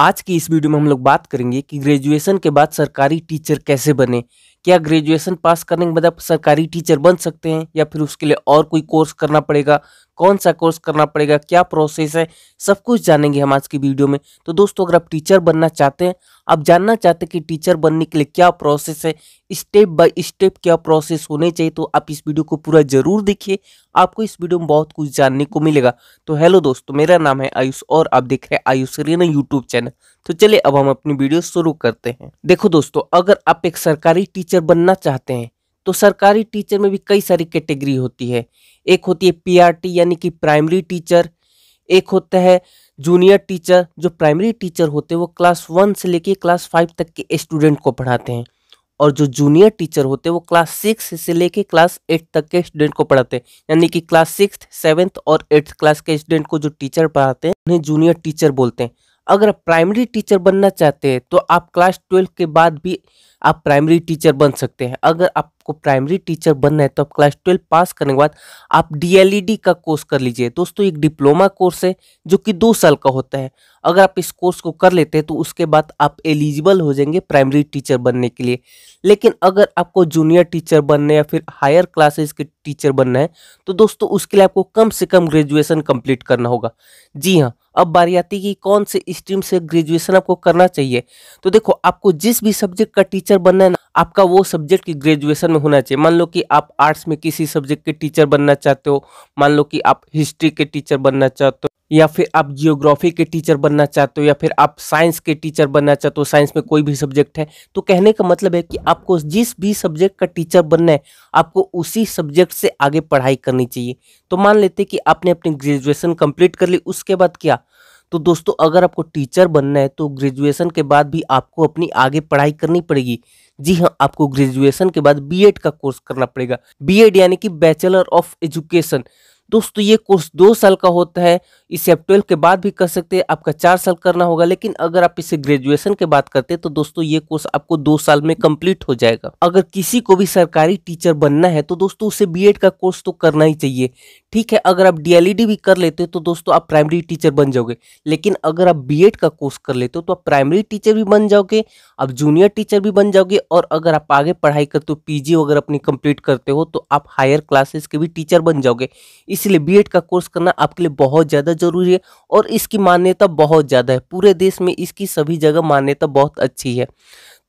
आज की इस वीडियो में हम लोग बात करेंगे कि ग्रेजुएशन के बाद सरकारी टीचर कैसे बने क्या ग्रेजुएशन पास करने के बाद आप सरकारी टीचर बन सकते हैं या फिर उसके लिए और कोई कोर्स करना पड़ेगा कौन सा कोर्स करना पड़ेगा क्या प्रोसेस है सब कुछ जानेंगे हम आज की वीडियो में तो दोस्तों अगर आप टीचर बनना चाहते हैं आप जानना चाहते हैं कि टीचर बनने के लिए क्या प्रोसेस है स्टेप बाय स्टेप क्या प्रोसेस होने चाहिए तो आप इस वीडियो को पूरा जरूर देखिए आपको इस वीडियो में बहुत कुछ जानने को मिलेगा तो हेलो दोस्तों मेरा नाम है आयुष और आप देख रहे हैं आयुष रेना यूट्यूब चैनल तो चलिए अब हम अपनी वीडियो शुरू करते हैं देखो दोस्तों अगर आप एक सरकारी टीचर बनना चाहते हैं तो सरकारी टीचर में भी कई सारी कैटेगरी होती है एक होती है पीआरटी यानी कि प्राइमरी टीचर एक होता है जूनियर टीचर जो प्राइमरी टीचर होते हैं वो क्लास वन से लेके क्लास फाइव तक के स्टूडेंट को पढ़ाते हैं और जो जूनियर टीचर होते हैं वो क्लास सिक्स से लेके क्लास एट तक के स्टूडेंट को पढ़ाते हैं यानी कि क्लास सिक्स सेवन्थ और एट्थ क्लास के स्टूडेंट को जो टीचर पढ़ाते हैं उन्हें जूनियर टीचर बोलते हैं अगर प्राइमरी टीचर बनना चाहते हैं तो आप क्लास ट्वेल्व के बाद भी आप प्राइमरी टीचर बन सकते हैं अगर आपको प्राइमरी टीचर बनना है तो आप क्लास ट्वेल्व पास करने के बाद आप डी e का कोर्स कर लीजिए दोस्तों एक डिप्लोमा कोर्स है जो कि दो साल का होता है अगर आप इस कोर्स को कर लेते हैं तो उसके बाद आप एलिजिबल हो जाएंगे प्राइमरी टीचर बनने के लिए लेकिन अगर आपको जूनियर टीचर बनना है या फिर हायर क्लासेस के टीचर बनना है तो दोस्तों उसके लिए आपको कम से कम ग्रेजुएसन कम्प्लीट करना होगा जी हाँ अब बारियाती की कौन से स्ट्रीम से ग्रेजुएशन आपको करना चाहिए तो देखो आपको जिस भी सब्जेक्ट का टीचर टीचर बनना है ना आपका वो सब्जेक्ट की ग्रेजुएशन में होना चाहिए मान लो कि आप आर्ट्स में किसी सब्जेक्ट के टीचर बनना चाहते हो मान लो कि आप हिस्ट्री के टीचर बनना चाहते हो या फिर आप जियोग्राफी के टीचर बनना चाहते हो या फिर आप साइंस के टीचर बनना चाहते हो साइंस में कोई भी सब्जेक्ट है तो कहने का मतलब है कि आपको जिस भी सब्जेक्ट का टीचर बनना है आपको उसी सब्जेक्ट से आगे पढ़ाई करनी चाहिए तो मान लेते कि आपने अपनी ग्रेजुएशन कंप्लीट कर ली उसके बाद क्या तो दोस्तों अगर आपको टीचर बनना है तो ग्रेजुएशन के बाद भी आपको अपनी आगे पढ़ाई करनी पड़ेगी जी हाँ आपको ग्रेजुएशन के बाद बीएड का कोर्स करना पड़ेगा बीएड यानी कि बैचलर ऑफ एजुकेशन दोस्तों ये कोर्स दो साल का होता है इसे आप ट्वेल्व के बाद भी कर सकते हैं आपका चार साल करना होगा लेकिन अगर आप इसे ग्रेजुएशन के बाद करते हैं तो दोस्तों ये कोर्स आपको दो साल में कंप्लीट हो जाएगा अगर किसी को भी सरकारी टीचर बनना है तो दोस्तों उसे बीएड का कोर्स तो करना ही चाहिए ठीक है अगर आप डीएलईडी e भी कर लेते हो तो दोस्तों आप प्राइमरी टीचर बन जाओगे लेकिन अगर आप बीएड का कोर्स कर लेते हो तो आप प्राइमरी टीचर भी बन जाओगे आप जूनियर टीचर भी बन जाओगे और अगर आप आगे पढ़ाई करते हो पीजी वगैरह अपनी कंप्लीट करते हो तो आप हायर क्लासेस के भी टीचर बन जाओगे इसलिए बी का कोर्स करना आपके लिए बहुत ज़्यादा ज़रूरी है और इसकी मान्यता बहुत ज़्यादा है पूरे देश में इसकी सभी जगह मान्यता बहुत अच्छी है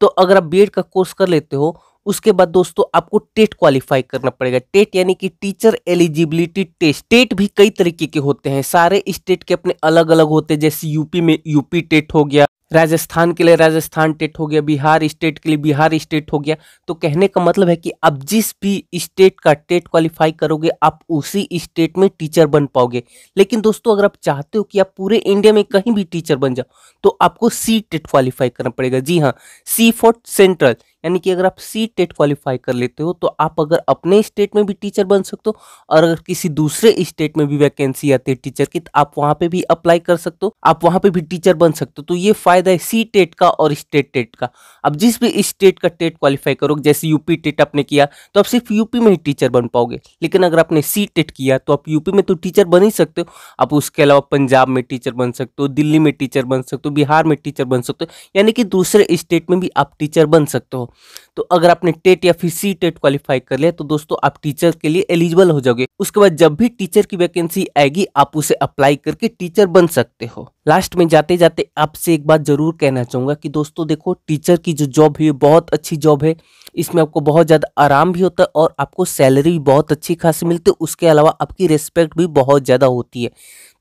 तो अगर आप बी का कोर्स कर लेते हो उसके बाद दोस्तों आपको टेट क्वालिफाई करना पड़ेगा टेट यानी कि टीचर एलिजिबिलिटी टेस्ट टेट भी कई तरीके के होते हैं सारे स्टेट के अपने अलग अलग होते हैं जैसे यूपी में यूपी टेट हो गया राजस्थान के लिए राजस्थान टेट हो गया बिहार स्टेट के लिए बिहार स्टेट हो गया तो कहने का मतलब है कि आप जिस भी स्टेट का टेट क्वालिफाई करोगे आप उसी स्टेट में टीचर बन पाओगे लेकिन दोस्तों अगर आप चाहते हो कि आप पूरे इंडिया में कहीं भी टीचर बन जाओ तो आपको सी टेट क्वालिफाई करना पड़ेगा जी हाँ सी फॉर सेंट्रल यानी कि अगर आप सी टेट क्वालिफाई कर लेते हो तो आप अगर अपने स्टेट में भी टीचर बन सकते हो और अगर किसी दूसरे स्टेट में भी वैकेंसी आती है टीचर की तो आप वहाँ पे भी अप्लाई कर सकते हो आप वहाँ पे भी टीचर बन सकते हो तो ये फायदा है सी टेट का और स्टेट टेट का अब जिस भी स्टेट का टेट क्वालिफाई करोगे जैसे यूपी टेट आपने किया तो आप सिर्फ यूपी में ही टीचर बन पाओगे लेकिन अगर आपने सी टेट किया तो आप यूपी में तो टीचर बन ही सकते हो आप उसके अलावा पंजाब में टीचर बन सकते हो दिल्ली में टीचर बन सकते हो बिहार में टीचर बन सकते हो यानी कि दूसरे स्टेट में भी आप टीचर बन सकते हो तो अगर आपने टेट या फिर सी टेट क्वालिफाई कर लिया तो दोस्तों आप टीचर के लिए एलिजिबल हो जाओगे उसके बाद जब भी टीचर की वैकेंसी आएगी आप उसे अप्लाई करके टीचर बन सकते हो लास्ट में जाते जाते आपसे एक बात जरूर कहना चाहूंगा कि दोस्तों देखो टीचर की जो जॉब है बहुत अच्छी जॉब है इसमें आपको बहुत ज़्यादा आराम भी होता है और आपको सैलरी भी बहुत अच्छी खासी मिलती है उसके अलावा आपकी रिस्पेक्ट भी बहुत ज़्यादा होती है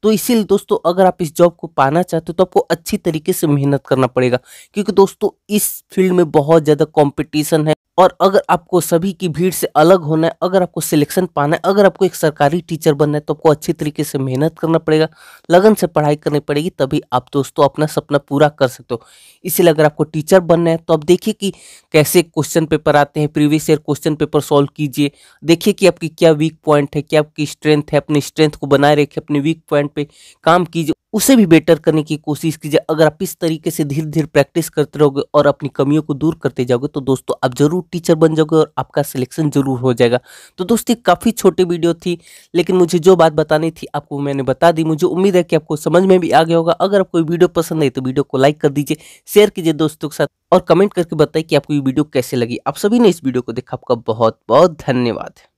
तो इसीलिए दोस्तों अगर आप इस जॉब को पाना चाहते हो तो आपको अच्छी तरीके से मेहनत करना पड़ेगा क्योंकि दोस्तों इस फील्ड में बहुत ज़्यादा कॉम्पिटिशन है और अगर आपको सभी की भीड़ से अलग होना है अगर आपको सिलेक्शन पाना है अगर आपको एक सरकारी टीचर बनना है तो आपको अच्छी तरीके से मेहनत करना पड़ेगा लगन से पढ़ाई करनी पड़ेगी तभी आप दोस्तों अपना सपना पूरा कर सकते हो इसीलिए अगर आपको टीचर बनना है तो आप देखिए कि कैसे क्वेश्चन पेपर आते हैं previous year question paper solve कीजिए देखिए कि आपकी क्या वीक पॉइंट है क्या आपकी स्ट्रेंथ है अपनी स्ट्रेंथ को बनाए रखिए अपने वीक पॉइंट पर काम कीजिए उसे भी बेटर करने की कोशिश कीजिए अगर आप इस तरीके से धीरे धीरे प्रैक्टिस करते रहोगे और अपनी कमियों को दूर करते जाओगे तो दोस्तों आप जरूर टीचर बन जाओगे और आपका सिलेक्शन जरूर हो जाएगा तो दोस्तों काफ़ी छोटी वीडियो थी लेकिन मुझे जो बात बतानी थी आपको मैंने बता दी मुझे उम्मीद है कि आपको समझ में भी आ गया होगा अगर आपको वीडियो पसंद आई तो वीडियो को लाइक कर दीजिए शेयर कीजिए दोस्तों के साथ और कमेंट करके बताइए कि आपको ये वीडियो कैसे लगी आप सभी ने इस वीडियो को देखा आपका बहुत बहुत धन्यवाद